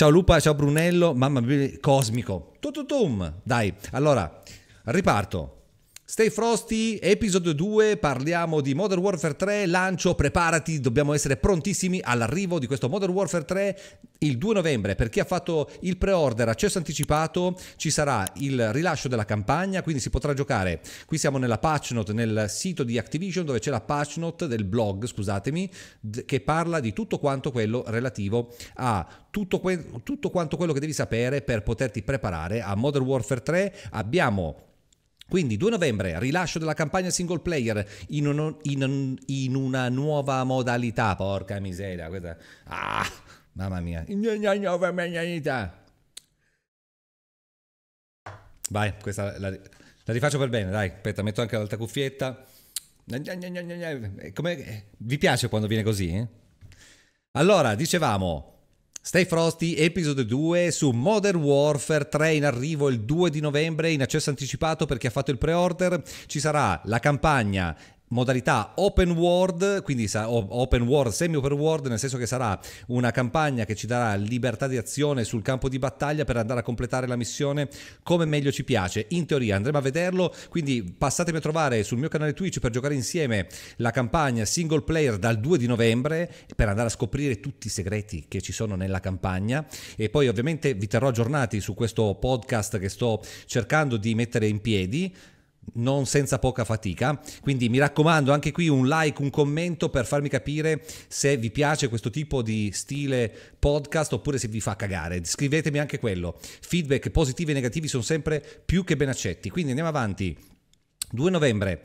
Ciao Lupa, ciao Brunello, mamma mia, cosmico. Tututum. Dai, allora, riparto. Stay Frosty, episodio 2, parliamo di Modern Warfare 3, lancio, preparati, dobbiamo essere prontissimi all'arrivo di questo Modern Warfare 3 il 2 novembre. Per chi ha fatto il pre-order, accesso anticipato, ci sarà il rilascio della campagna, quindi si potrà giocare. Qui siamo nella patch note, nel sito di Activision dove c'è la patch note del blog, scusatemi, che parla di tutto quanto quello relativo a tutto, que- tutto quanto quello che devi sapere per poterti preparare a Modern Warfare 3. Abbiamo quindi 2 novembre, rilascio della campagna single player in, un, in, in una nuova modalità, porca miseria, questa... Ah, mamma mia. Nuova modalità. Vai, questa la, la, rifaccio per bene, dai, aspetta, metto anche l'altra cuffietta. Come, vi piace quando viene così? Eh? Allora, dicevamo, Stay Frosty, episodio 2 su Modern Warfare 3 in arrivo il 2 di novembre in accesso anticipato per chi ha fatto il pre-order. Ci sarà la campagna modalità open world, quindi open world, semi open world, nel senso che sarà una campagna che ci darà libertà di azione sul campo di battaglia per andare a completare la missione come meglio ci piace. In teoria andremo a vederlo, quindi passatemi a trovare sul mio canale Twitch per giocare insieme la campagna single player dal 2 di novembre per andare a scoprire tutti i segreti che ci sono nella campagna e poi ovviamente vi terrò aggiornati su questo podcast che sto cercando di mettere in piedi non senza poca fatica. Quindi mi raccomando anche qui un like, un commento per farmi capire se vi piace questo tipo di stile podcast oppure se vi fa cagare. Scrivetemi anche quello. Feedback positivi e negativi sono sempre più che ben accetti. Quindi andiamo avanti. 2 novembre,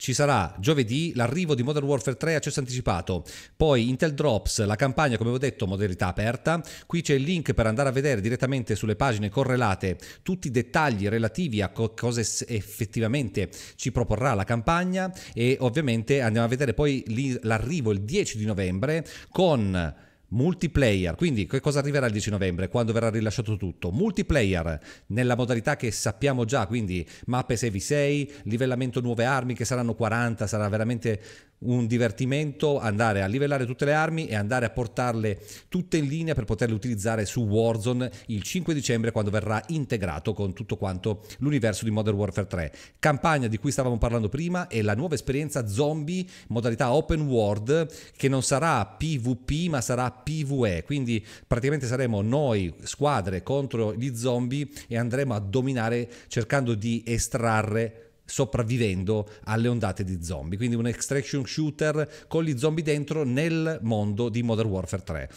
ci sarà giovedì l'arrivo di Modern Warfare 3 accesso anticipato, poi Intel Drops, la campagna come ho detto modalità aperta, qui c'è il link per andare a vedere direttamente sulle pagine correlate tutti i dettagli relativi a co- cosa effettivamente ci proporrà la campagna e ovviamente andiamo a vedere poi l'arrivo il 10 di novembre con Multiplayer, quindi che cosa arriverà il 10 novembre quando verrà rilasciato tutto? Multiplayer nella modalità che sappiamo già, quindi mappe 6v6, livellamento nuove armi che saranno 40, sarà veramente un divertimento andare a livellare tutte le armi e andare a portarle tutte in linea per poterle utilizzare su Warzone il 5 dicembre quando verrà integrato con tutto quanto l'universo di Modern Warfare 3. Campagna di cui stavamo parlando prima è la nuova esperienza zombie modalità open world che non sarà PvP ma sarà PvE, quindi praticamente saremo noi squadre contro gli zombie e andremo a dominare cercando di estrarre sopravvivendo alle ondate di zombie. Quindi un extraction shooter con gli zombie dentro nel mondo di Modern Warfare 3.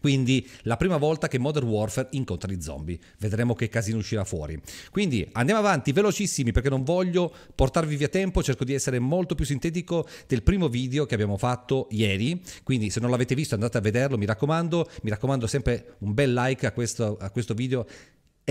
Quindi la prima volta che Modern Warfare incontra i zombie. Vedremo che casino uscirà fuori. Quindi andiamo avanti velocissimi perché non voglio portarvi via tempo, cerco di essere molto più sintetico del primo video che abbiamo fatto ieri. Quindi se non l'avete visto andate a vederlo, mi raccomando, mi raccomando sempre un bel like a questo, a questo video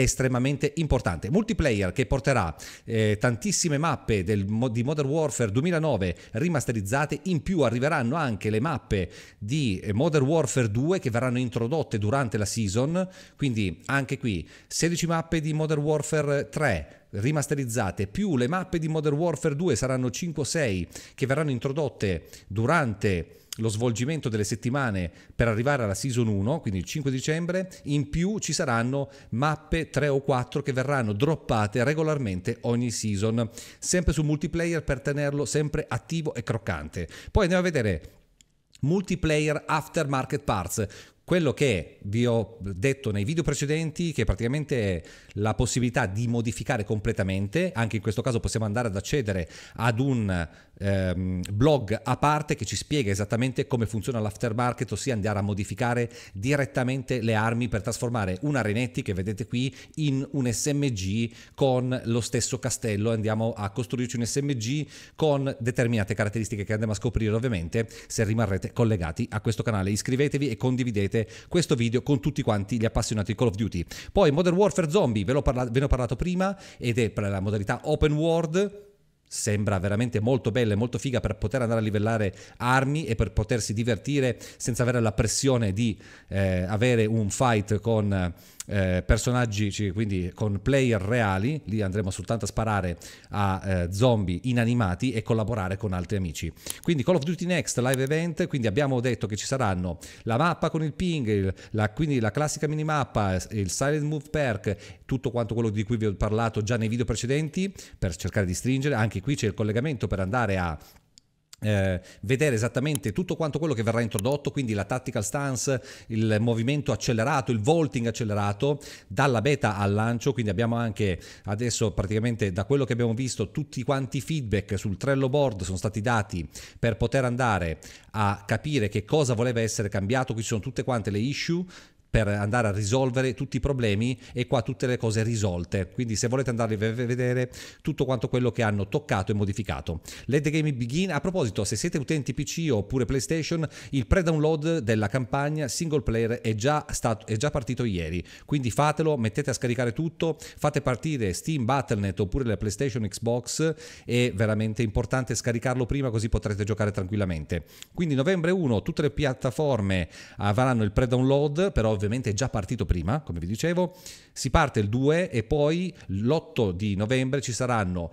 estremamente importante. Multiplayer che porterà eh, tantissime mappe del, di Modern Warfare 2009 rimasterizzate, in più arriveranno anche le mappe di eh, Modern Warfare 2 che verranno introdotte durante la season, quindi anche qui 16 mappe di Modern Warfare 3 rimasterizzate più le mappe di Modern Warfare 2 saranno 5 o 6 che verranno introdotte durante lo svolgimento delle settimane per arrivare alla season 1, quindi il 5 dicembre, in più ci saranno mappe 3 o 4 che verranno droppate regolarmente ogni season, sempre su multiplayer per tenerlo sempre attivo e croccante. Poi andiamo a vedere multiplayer aftermarket parts quello che vi ho detto nei video precedenti, che praticamente è la possibilità di modificare completamente, anche in questo caso possiamo andare ad accedere ad un ehm, blog a parte che ci spiega esattamente come funziona l'aftermarket, ossia andare a modificare direttamente le armi per trasformare una Renetti che vedete qui in un SMG con lo stesso castello, andiamo a costruirci un SMG con determinate caratteristiche che andremo a scoprire ovviamente se rimarrete collegati a questo canale. Iscrivetevi e condividete vedrete questo video con tutti quanti gli appassionati di Call of Duty. Poi Modern Warfare Zombie, ve, parla- ve ne ho parlato prima, ed è per la modalità open world sembra veramente molto bella e molto figa per poter andare a livellare armi e per potersi divertire senza avere la pressione di eh, avere un fight con eh, personaggi, quindi con player reali, lì andremo soltanto a sparare a eh, zombie inanimati e collaborare con altri amici. Quindi Call of Duty Next live event, quindi abbiamo detto che ci saranno la mappa con il ping, il, la, quindi la classica minimappa, il silent move perk, tutto quanto quello di cui vi ho parlato già nei video precedenti per cercare di stringere, anche qui c'è il collegamento per andare a eh, vedere esattamente tutto quanto quello che verrà introdotto, quindi la tactical stance, il movimento accelerato, il vaulting accelerato dalla beta al lancio, quindi abbiamo anche adesso praticamente da quello che abbiamo visto tutti quanti i feedback sul Trello board sono stati dati per poter andare a capire che cosa voleva essere cambiato, qui ci sono tutte quante le issue per andare a risolvere tutti i problemi e qua tutte le cose risolte. Quindi se volete andare a vedere tutto quanto quello che hanno toccato e modificato. Let the game begin. A proposito, se siete utenti PC oppure PlayStation, il pre-download della campagna single player è già, stato, è già partito ieri. Quindi fatelo, mettete a scaricare tutto, fate partire Steam, Battle.net oppure la PlayStation Xbox. È veramente importante scaricarlo prima così potrete giocare tranquillamente. Quindi novembre 1 tutte le piattaforme avranno il pre-download, però ovviamente è già partito prima, come vi dicevo, si parte il 2 e poi l'8 di novembre ci saranno,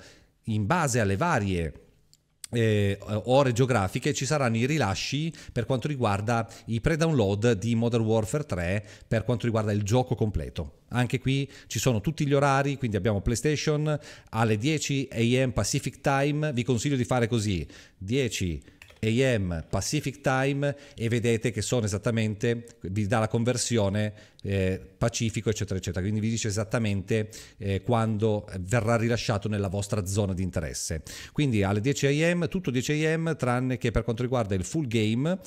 in base alle varie eh, ore geografiche ci saranno i rilasci per quanto riguarda i pre-download di Modern Warfare 3 per quanto riguarda il gioco completo. Anche qui ci sono tutti gli orari, quindi abbiamo PlayStation alle 10 am Pacific Time, vi consiglio di fare così, 10 AM Pacific Time e vedete che sono esattamente, vi dà la conversione eh, Pacifico eccetera eccetera, quindi vi dice esattamente eh, quando verrà rilasciato nella vostra zona di interesse. Quindi alle 10 AM, tutto 10 AM tranne che per quanto riguarda il full game,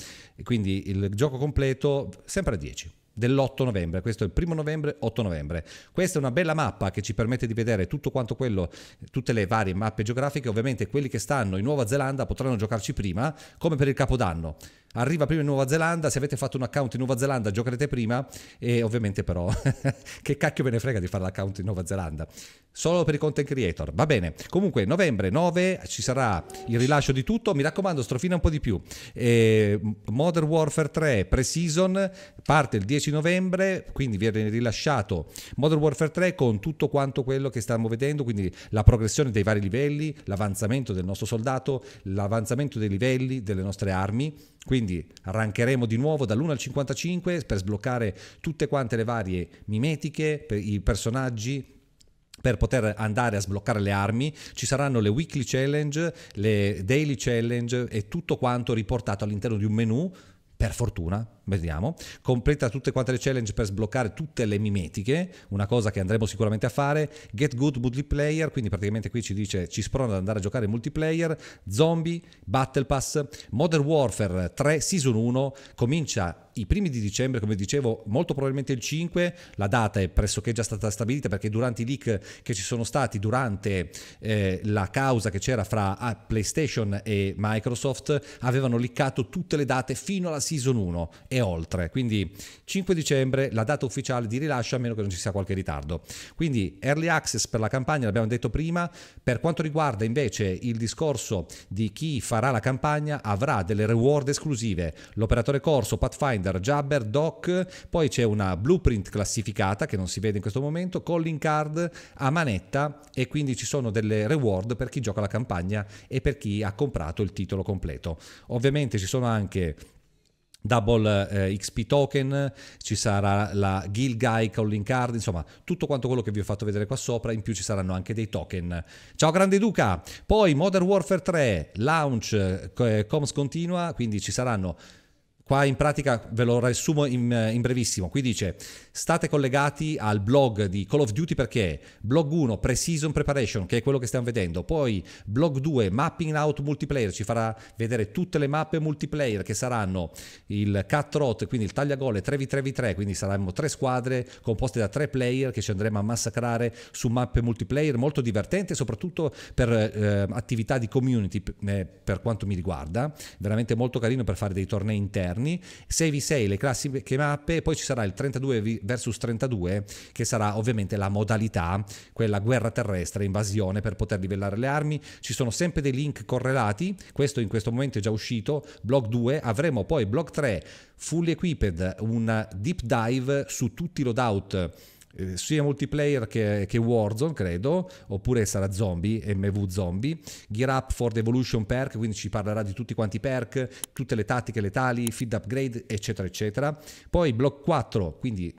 quindi il gioco completo sempre a 10 dell'8 novembre, questo è il primo novembre, 8 novembre. Questa è una bella mappa che ci permette di vedere tutto quanto quello, tutte le varie mappe geografiche, ovviamente quelli che stanno in Nuova Zelanda potranno giocarci prima, come per il Capodanno arriva prima in Nuova Zelanda, se avete fatto un account in Nuova Zelanda giocherete prima e ovviamente però che cacchio me ne frega di fare l'account in Nuova Zelanda, solo per i content creator, va bene. Comunque novembre 9 ci sarà il rilascio di tutto, mi raccomando strofina un po' di più. Eh, Modern Warfare 3 pre-season parte il 10 novembre, quindi viene rilasciato Modern Warfare 3 con tutto quanto quello che stiamo vedendo, quindi la progressione dei vari livelli, l'avanzamento del nostro soldato, l'avanzamento dei livelli delle nostre armi quindi arrancheremo di nuovo dall'1 al 55 per sbloccare tutte quante le varie mimetiche, i personaggi, per poter andare a sbloccare le armi ci saranno le weekly challenge, le daily challenge e tutto quanto riportato all'interno di un menu, per fortuna, vediamo. Completa tutte quante le challenge per sbloccare tutte le mimetiche, una cosa che andremo sicuramente a fare. Get good multiplayer, quindi praticamente qui ci dice ci sprona ad andare a giocare in multiplayer, zombie, battle pass, Modern Warfare 3 Season 1 comincia i primi di dicembre, come dicevo, molto probabilmente il 5, la data è pressoché già stata stabilita perché durante i leak che ci sono stati durante eh, la causa che c'era fra ah, PlayStation e Microsoft avevano leakato tutte le date fino alla Season 1 e e oltre. Quindi 5 dicembre la data ufficiale di rilascio a meno che non ci sia qualche ritardo. Quindi early access per la campagna l'abbiamo detto prima, per quanto riguarda invece il discorso di chi farà la campagna avrà delle reward esclusive, l'operatore corso, Pathfinder, Jabber, Doc, poi c'è una blueprint classificata che non si vede in questo momento, calling card a manetta e quindi ci sono delle reward per chi gioca la campagna e per chi ha comprato il titolo completo. Ovviamente ci sono anche Double eh, XP token, ci sarà la Gil Guy Calling Card, insomma tutto quanto quello che vi ho fatto vedere qua sopra, in più ci saranno anche dei token. Ciao grande Duca! Poi Modern Warfare 3, launch, eh, eh, comms continua, quindi ci saranno Qua in pratica ve lo riassumo in, eh, in, brevissimo. Qui dice: state collegati al blog di Call of Duty perché blog 1 Precision Preparation, che è quello che stiamo vedendo, poi blog 2 Mapping Out Multiplayer ci farà vedere tutte le mappe multiplayer che saranno il cut rot, quindi il tagliagole 3v3v3, quindi saranno tre squadre composte da tre player che ci andremo a massacrare su mappe multiplayer, molto divertente soprattutto per eh, attività di community eh, per quanto mi riguarda, veramente molto carino per fare dei tornei interni interni, 6 v 6 le classiche mappe, poi ci sarà il 32 vs 32 che sarà ovviamente la modalità, quella guerra terrestre, invasione per poter livellare le armi, ci sono sempre dei link correlati, questo in questo momento è già uscito, blog 2, avremo poi blog 3, fully equipped, un deep dive su tutti i loadout eh, sia multiplayer che, che, Warzone, credo, oppure sarà Zombie, MV Zombie, Gear Up for the Evolution Perk, quindi ci parlerà di tutti quanti i perk, tutte le tattiche letali, feed upgrade, eccetera, eccetera. Poi Block 4, quindi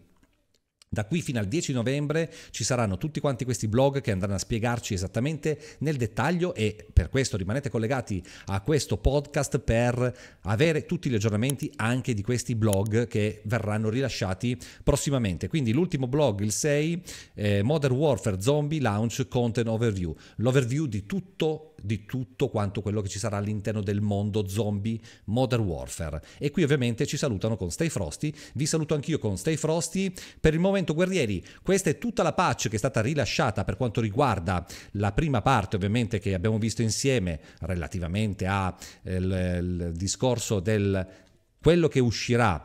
da qui fino al 10 novembre ci saranno tutti quanti questi blog che andranno a spiegarci esattamente nel dettaglio e per questo rimanete collegati a questo podcast per avere tutti gli aggiornamenti anche di questi blog che verranno rilasciati prossimamente. Quindi l'ultimo blog, il 6, eh, Modern Warfare Zombie Launch Content Overview, l'overview di tutto di tutto quanto quello che ci sarà all'interno del mondo zombie Modern Warfare. E qui ovviamente ci salutano con Stay Frosty, vi saluto anch'io con Stay Frosty. Per il momento guerrieri, questa è tutta la patch che è stata rilasciata per quanto riguarda la prima parte ovviamente che abbiamo visto insieme relativamente al eh, discorso del quello che uscirà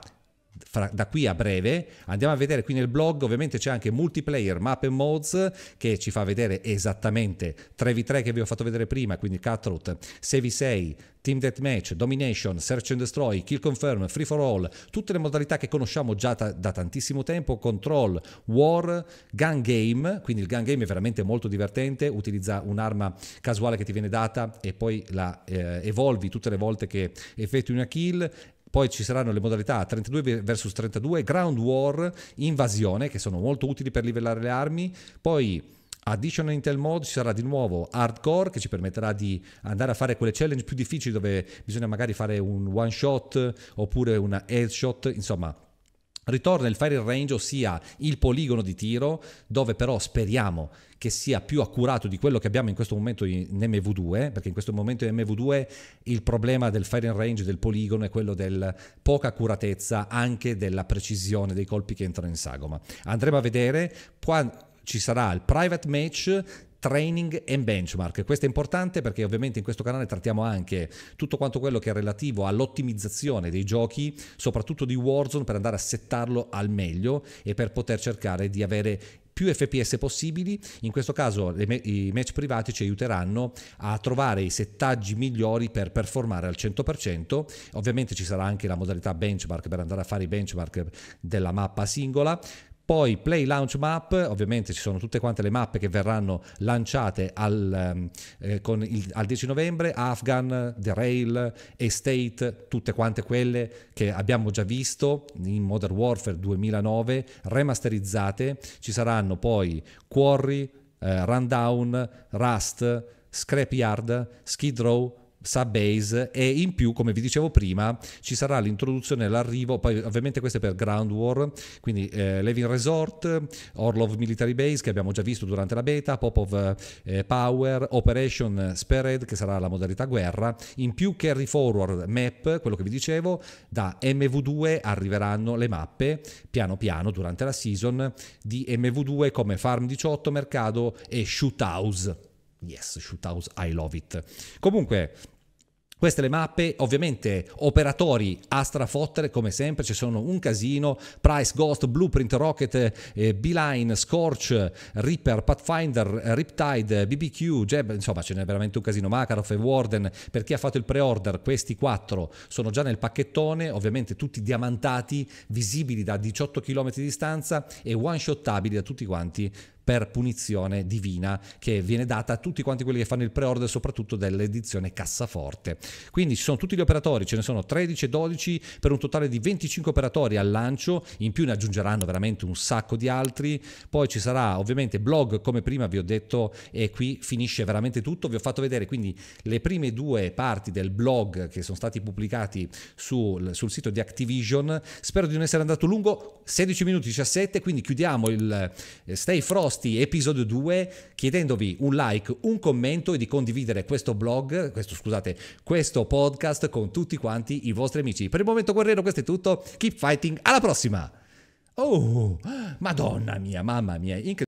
fra, da qui a breve andiamo a vedere qui nel blog ovviamente c'è anche multiplayer map e mods che ci fa vedere esattamente 3v3 che vi ho fatto vedere prima quindi cutthroat 6v6 Team Deathmatch Domination Search and Destroy Kill Confirm Free for All tutte le modalità che conosciamo già ta- da tantissimo tempo Control War Gun Game quindi il Gun Game è veramente molto divertente utilizza un'arma casuale che ti viene data e poi la eh, evolvi tutte le volte che effettui una kill poi ci saranno le modalità 32 vs 32, ground war, invasione, che sono molto utili per livellare le armi. Poi Additional Intel Mode ci sarà di nuovo Hardcore che ci permetterà di andare a fare quelle challenge più difficili dove bisogna magari fare un one shot oppure una headshot, insomma Ritorna il firing range, ossia il poligono di tiro, dove però speriamo che sia più accurato di quello che abbiamo in questo momento in MV2, perché in questo momento in MV2 il problema del firing range del poligono è quello della poca accuratezza anche della precisione dei colpi che entrano in sagoma. Andremo a vedere qua ci sarà il private match training e benchmark. Questo è importante perché ovviamente in questo canale trattiamo anche tutto quanto quello che è relativo all'ottimizzazione dei giochi, soprattutto di Warzone, per andare a settarlo al meglio e per poter cercare di avere più FPS possibili. In questo caso me- i match privati ci aiuteranno a trovare i settaggi migliori per performare al 100%. Ovviamente ci sarà anche la modalità benchmark per andare a fare i benchmark della mappa singola. Poi Play Launch Map, ovviamente ci sono tutte quante le mappe che verranno lanciate al, ehm, eh, il, al 10 novembre, Afghan, The Rail, Estate, tutte quante quelle che abbiamo già visto in Modern Warfare 2009, remasterizzate, ci saranno poi Quarry, eh, Rundown, Rust, Scrapyard, Skid Row, Subbase e in più come vi dicevo prima ci sarà l'introduzione e l'arrivo poi ovviamente questo è per Ground War quindi eh, Levin Resort Orlov Military Base che abbiamo già visto durante la beta Popov eh, Power Operation Spared che sarà la modalità guerra in più Carry Forward Map quello che vi dicevo da MV2 arriveranno le mappe piano piano durante la season di MV2 come Farm 18 Mercado e Shoot House yes Shoot House I love it comunque queste le mappe, ovviamente operatori a strafottere come sempre, ci sono un casino, Price, Ghost, Blueprint, Rocket, eh, Beeline, Scorch, Reaper, Pathfinder, Riptide, BBQ, Jeb, insomma ce n'è veramente un casino, Makarov e Warden, per chi ha fatto il pre-order questi quattro sono già nel pacchettone, ovviamente tutti diamantati, visibili da 18 km di distanza e one-shottabili da tutti quanti per punizione divina che viene data a tutti quanti quelli che fanno il pre-order, soprattutto dell'edizione cassaforte. Quindi ci sono tutti gli operatori, ce ne sono 13 e 12 per un totale di 25 operatori al lancio, in più ne aggiungeranno veramente un sacco di altri. Poi ci sarà ovviamente blog, come prima vi ho detto, e qui finisce veramente tutto. Vi ho fatto vedere quindi le prime due parti del blog che sono stati pubblicati sul, sul sito di Activision. Spero di non essere andato lungo, 16 minuti 17, quindi chiudiamo il eh, Stay Frost Posti episodio 2 chiedendovi un like, un commento e di condividere questo blog, questo scusate, questo podcast con tutti quanti i vostri amici. Per il momento guerriero questo è tutto, keep fighting, alla prossima! Oh, madonna mia, mamma mia, incredibile!